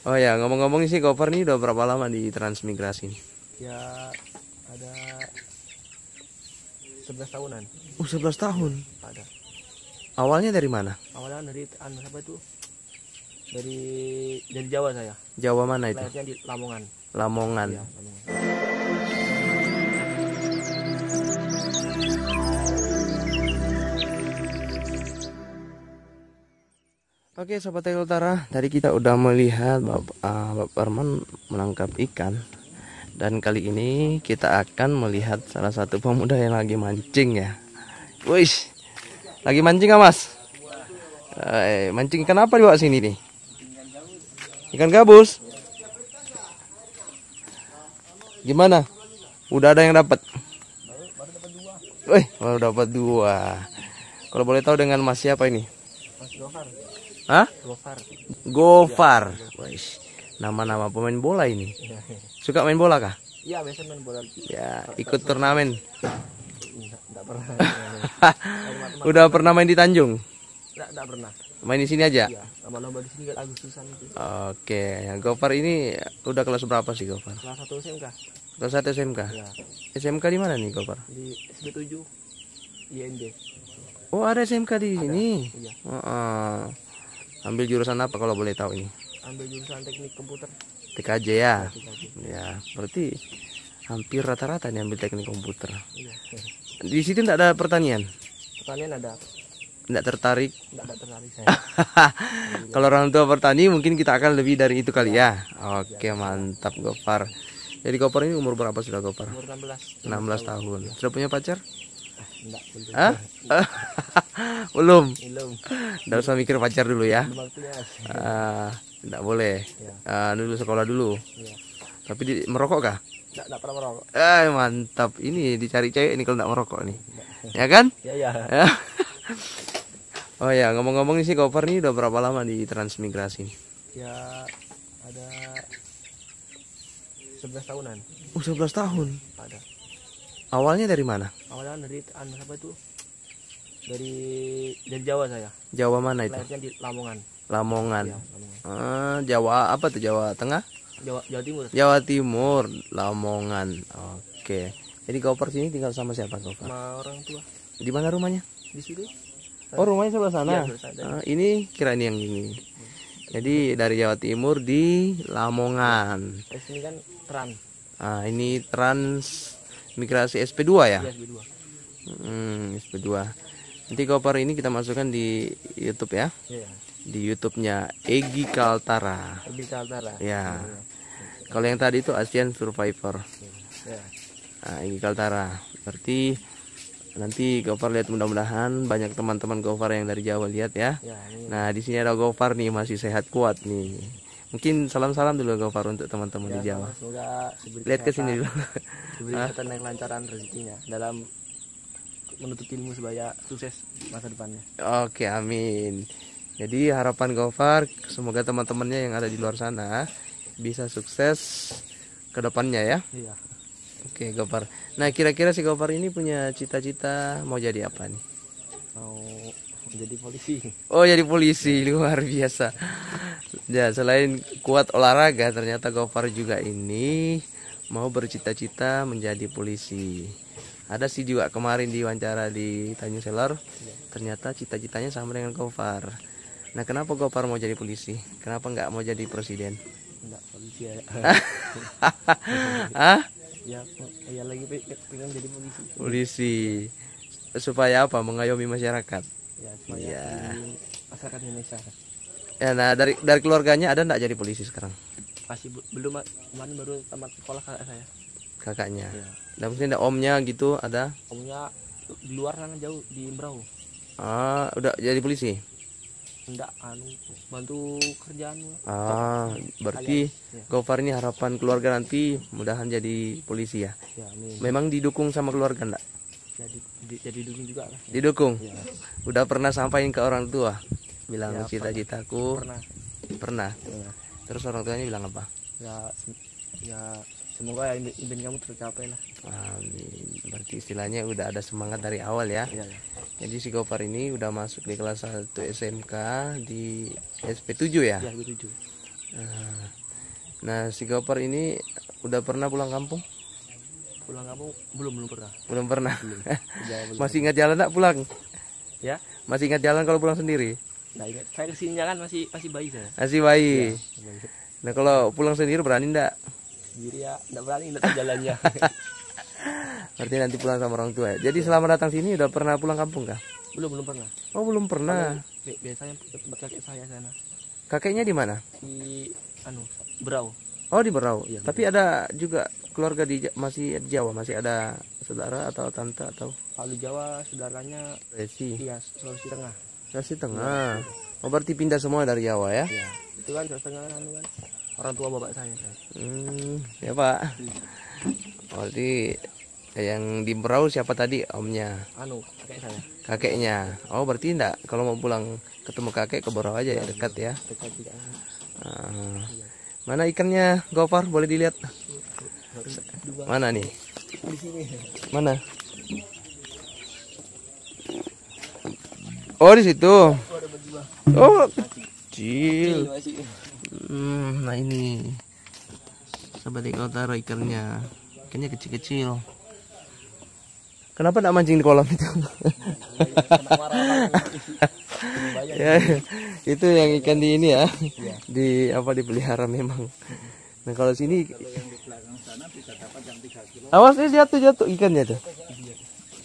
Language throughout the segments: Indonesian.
Oh ya, ngomong-ngomong sih cover nih udah berapa lama di transmigrasi? Ya ada 11 tahunan. Oh, 11 tahun. Ya, ada. Awalnya dari mana? Awalnya dari anu apa itu? Dari dari Jawa saya. Jawa mana itu? Lahirnya di Lamongan. Lamongan. Ya, Lamongan. Oke Sobat Tegal Utara, tadi kita udah melihat Bapak, uh, Arman menangkap ikan Dan kali ini kita akan melihat salah satu pemuda yang lagi mancing ya Wih, lagi mancing gak mas? Eh, mancing ikan apa dibawa sini nih? Ikan gabus? Gimana? Udah ada yang dapat? Wih, baru dapat dua. Kalau boleh tahu dengan mas siapa ini? Mas Hah? Gofar. Gofar. Wais. Nama-nama pemain bola ini. Suka main bola kah? Iya, biasa main bola. Ya, ikut turnamen. Enggak iya, pernah. Udah pernah main di Tanjung? Enggak pernah. Main di sini aja? Iya, lomba-lomba di sini Agustusan itu. Oke, yang Gofar ini udah kelas berapa sih Gofar? Kelas 1 SMK. Kelas satu SMK? Ya. SMK di mana nih Gofar? Di SB7 IND. Oh, ada SMK di sini? Iya. Uh -uh ambil jurusan apa kalau boleh tahu ini ambil jurusan teknik komputer TKJ ya TKJ. ya berarti hampir rata-rata nih ambil teknik komputer iya. di situ tidak ada pertanian pertanian ada tidak tertarik tidak tertarik saya kalau orang tua bertani mungkin kita akan lebih dari itu kali ya, ya. oke ya. mantap Gopar jadi Gopar ini umur berapa sudah Gopar? Umur 16. 16 tahun. Iya. Sudah punya pacar? Enggak, belum. Hah? belum. Belum. Enggak usah mikir pacar dulu ya. Uh, boleh. Ya. Uh, dulu sekolah dulu. Ya. Tapi di, merokok kah? Enggak, enggak pernah merokok. Eh, mantap. Ini dicari cewek ini kalau enggak merokok nih. Nggak. Ya kan? ya ya, ya. oh ya, ngomong-ngomong sih Gopar nih udah berapa lama di transmigrasi? Ya ada 11 tahunan. Oh, 11 tahun. Ada. Awalnya dari mana? Awalnya dari anu apa itu? Dari dari Jawa saya. Jawa mana itu? Lahirnya di Lamongan. Lamongan. Ya, Ah, Jawa apa tuh? Jawa Tengah? Jawa Jawa Timur. Jawa Timur, Lamongan. Oke. Jadi koper sini tinggal sama siapa Kau? Sama orang tua. Di mana rumahnya? Di sini. Oh rumahnya sebelah sana. Ya, ini kira ini yang ini. Jadi dari Jawa Timur di Lamongan. Di sini kan Trans. Ah ini Trans migrasi SP2 ya? ya SP2. Hmm, SP2. Nanti koper ini kita masukkan di YouTube ya. ya. Di YouTube-nya Egi Kaltara. Egi Kaltara. Ya. ya. Kalau yang tadi itu ASEAN Survivor. Ya. Nah, Egi Kaltara. Berarti nanti Gofar lihat mudah-mudahan banyak teman-teman Gofar yang dari Jawa lihat ya. ya Nah, di sini ada Gofar nih masih sehat kuat nih. Mungkin salam-salam dulu Gofar untuk teman-teman ya, di Jawa. Semoga lihat ke sini dulu. Diberi kesehatan dan kelancaran rezekinya dalam menutup ilmu sebaya sukses masa depannya. Oke, amin. Jadi harapan Gofar semoga teman-temannya yang ada di luar sana bisa sukses ke depannya ya. Iya. Oke, Gofar. Nah, kira-kira si Gofar ini punya cita-cita mau jadi apa nih? Mau jadi polisi. Oh, jadi polisi. Luar biasa. Ya, selain kuat olahraga, ternyata Gofar juga ini mau bercita-cita menjadi polisi. Ada sih juga kemarin diwawancara di Tanjung Selor, ternyata cita-citanya sama dengan Gofar. Nah, kenapa Gofar mau jadi polisi? Kenapa nggak mau jadi presiden? Nggak polisi ya. Hah? Ya, ya lagi pengen jadi polisi. Polisi. Supaya apa? Mengayomi masyarakat. Ya, supaya ya. masyarakat Indonesia. Ya, nah dari dari keluarganya ada nggak jadi polisi sekarang? Masih belum kemarin baru tamat sekolah kakak saya. Kakaknya. Ya. Dan nah, mungkin ada omnya gitu ada? Omnya di luar sana jauh di Merau. Ah, udah jadi polisi? Enggak, anu bantu kerjaan. Ah, berarti ya. Gofar ini harapan keluarga nanti mudahan jadi polisi ya. ya ini, Memang didukung sama keluarga enggak? Jadi jadi dukung juga lah. Didukung. Ya. Udah pernah sampaikan ke orang tua? bilang ya, cita-citaku pernah. pernah pernah iya. terus orang tuanya bilang apa ya ya semoga ya impian kamu tercapai lah amin berarti istilahnya udah ada semangat dari awal ya, ya, ya. jadi si Gopar ini udah masuk di kelas 1 SMK di SP7 ya, ya SP7 ah. nah, si Gopar ini udah pernah pulang kampung pulang kampung belum belum pernah belum pernah belum. Ya, belum. masih ingat jalan tak pulang ya masih ingat jalan kalau pulang sendiri Nah, ingat. saya kesininya kan masih masih bayi saya. Masih bayi. Ya, nah kalau pulang sendiri berani ndak? Sendiri ya, ndak berani ndak jalannya. Berarti nanti pulang sama orang tua. ya. Jadi selama datang sini udah pernah pulang kampung kah? Belum belum pernah. Oh belum pernah. biasanya tempat kakek saya sana. Kakeknya di mana? Di anu Berau. Oh di Berau. Ya, Tapi ada juga keluarga di masih di Jawa masih ada saudara atau tante atau? Kalau Jawa saudaranya. Resi. Iya Sulawesi Tengah nasi tengah oh berarti pindah semua dari Jawa ya, ya itu kan Sulawesi Tengah kan, kan orang tua bapak saya kan. hmm, ya pak berarti yang di Berau siapa tadi omnya? Anu, kakek saya. Kakeknya. Oh, berarti enggak kalau mau pulang ketemu kakek ke Berau aja ya, ya dekat ya. Dekat juga. Uh, iya. Mana ikannya, Gopar? Boleh dilihat. Dua. Mana nih? Di sini. Mana? Oh di situ. Oh kecil. Hmm, nah ini sobat kau taruh ikannya. Ikannya kecil-kecil. Kenapa tidak mancing di kolam itu? ya, itu yang ikan di ini ya, iya. di apa dipelihara memang. Nah kalau sini, awas ini eh, jatuh jatuh ikannya tuh. Iya.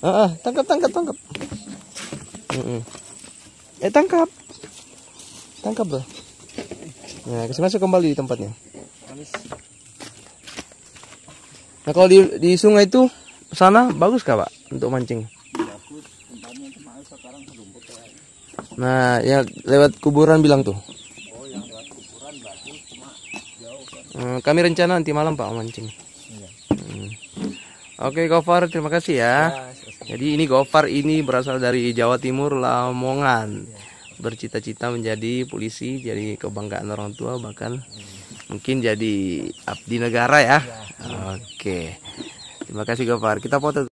Ah, ah, tangkap tangkap tangkap. Mm -mm. Eh tangkap. Tangkap, Bro. Nah, kasih masuk kembali di tempatnya. Nah, kalau di, di sungai itu sana bagus kah, Pak, untuk mancing? Nah, ya lewat kuburan bilang tuh. Oh, yang lewat kuburan bagus, cuma jauh kan. Kami rencana nanti malam Pak mancing. Iya. Hmm. Oke, Kofar terima kasih ya. ya. Jadi ini Gofar ini berasal dari Jawa Timur Lamongan. Bercita-cita menjadi polisi, jadi kebanggaan orang tua bahkan mungkin jadi abdi negara ya. Oke. Terima kasih Gofar. Kita foto